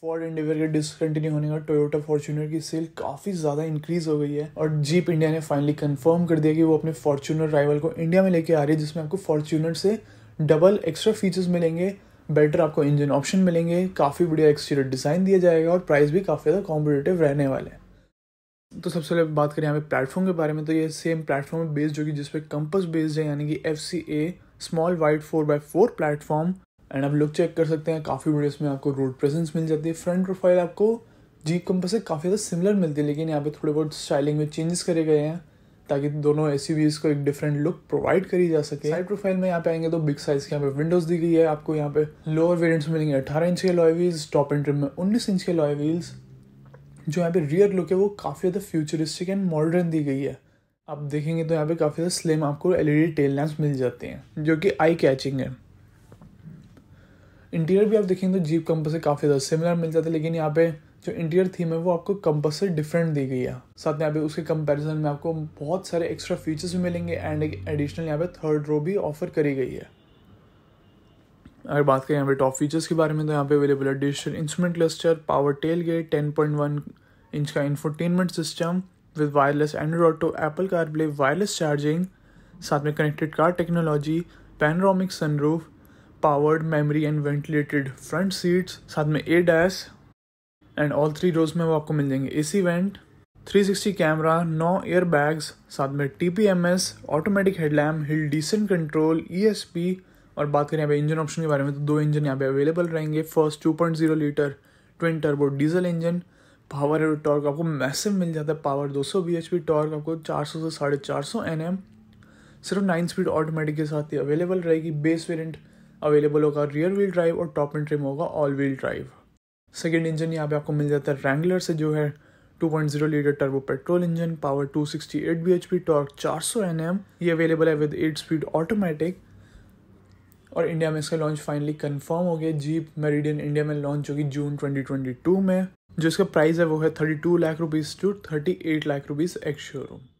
Ford Endeavour के discontinue होने का टोयोटा फॉर्चूनर की सेल काफ़ी ज़्यादा इंक्रीज़ हो गई है और जीप इंडिया ने फाइनली कंफर्म कर दिया कि वो अपने फॉर्चूनर राइवल को इंडिया में लेके आ रही है जिसमें आपको फॉर्चूनर से डबल एक्स्ट्रा फीचर्स मिलेंगे बेटर आपको इंजन ऑप्शन मिलेंगे काफ़ी बढ़िया एक्सटीरियर डिज़ाइन दिया जाएगा और प्राइस भी काफ़ी ज़्यादा कॉम्पिटेटिव रहने वाले हैं तो सबसे पहले बात करें यहाँ पे प्लेटफॉर्म के बारे में तो ये सेम प्लेटफॉर्म बेस्ड होगी जिसपे कंपस बेस्ड है यानी कि F C A small wide four by four platform and आप लुक चेक कर सकते हैं काफ़ी बड़ी इसमें आपको रोड प्रेजेंस मिल जाती है फ्रंट प्रोफाइल आपको जी कंपस से काफ़ी ज़्यादा सिमिलर मिलती है लेकिन यहाँ पे थोड़े बहुत स्टाइलिंग में चेंजेस करे गए हैं ताकि दोनों ए को एक डिफरेंट लुक प्रोवाइड करी जा सके साइड प्रोफाइल में यहाँ पे आएंगे तो बिग साइज़ के यहाँ पे विंडोज दी गई है आपको यहाँ पे लोअर वेरियंट्स मिलेंगे अठारह इंच के alloy wheels top end trim में उन्नीस इंच के लॉय व्हील्स जो यहाँ पे रियर लुक है वो काफ़ी ज़्यादा फ्यूचरिस्टिक एंड मॉडर्न दी गई है आप देखेंगे तो यहाँ पे काफ़ी ज़्यादा स्लिम आपको एलईडी टेल लैंप्स मिल जाते हैं जो कि आई कैचिंग है इंटीरियर भी आप देखेंगे तो जीप कंपस से काफ़ी ज़्यादा सिमिलर मिल जाता है लेकिन यहाँ पे जो इंटीरियर थीम है वो आपको कंपस से डिफरेंट दी गई है साथ में यहाँ पे उसके कंपैरिजन में आपको बहुत सारे एक्स्ट्रा फीचर्स भी मिलेंगे एंड एक एडिशनल यहाँ पे थर्ड रो भी ऑफर करी गई है अगर बात करें यहाँ पे टॉप फीचर्स के बारे में तो यहाँ पे अवेलेबल है digital instrument cluster power tail gate ten point one inch का infotainment system with wireless Android Apple car wireless charging साथ में connected car technology panoramic sunroof powered memory and ventilated front seats साथ में a dash and all three rows में वो आपको मिल जाएंगे ए सी वेंट 360 कैमरा नौ एयर बैग्स साथ में T P M S automatic headlamp hill descent control E S P और बात करें यहाँ पे इंजन ऑप्शन के बारे में तो दो इंजन यहाँ पे अवेलेबल रहेंगे first 2.0 litre twin turbo diesel engine power है टॉर्क आपको मैसिव मिल जाता है पावर 200 सौ बी एच पी टॉर्क आपको 400 से साढ़े चार सौ एन एम सिर्फ नाइन स्पीड ऑटोमेटिक के साथ ही अवेलेबल रहेगी बेस वेरियंट अवेलेबल होगा रियर व्हील ड्राइव और टॉप एंड ट्रिम होगा all wheel drive second engine यहाँ पे आपको मिल जाता है रैंगलर से जो है 2.0 litre turbo petrol engine power 268 चार टॉर्क 400 एम ये अवेलेबल है विद 8 स्पीड ऑटोमेटिक और इंडिया में इसका लॉन्च फाइनली कंफर्म हो गया जीप मेरिडियन इंडिया में लॉन्च होगी जून 2022 में जो इसका प्राइस है वो है 32 lakh rupees to 38 lakh rupees ex showroom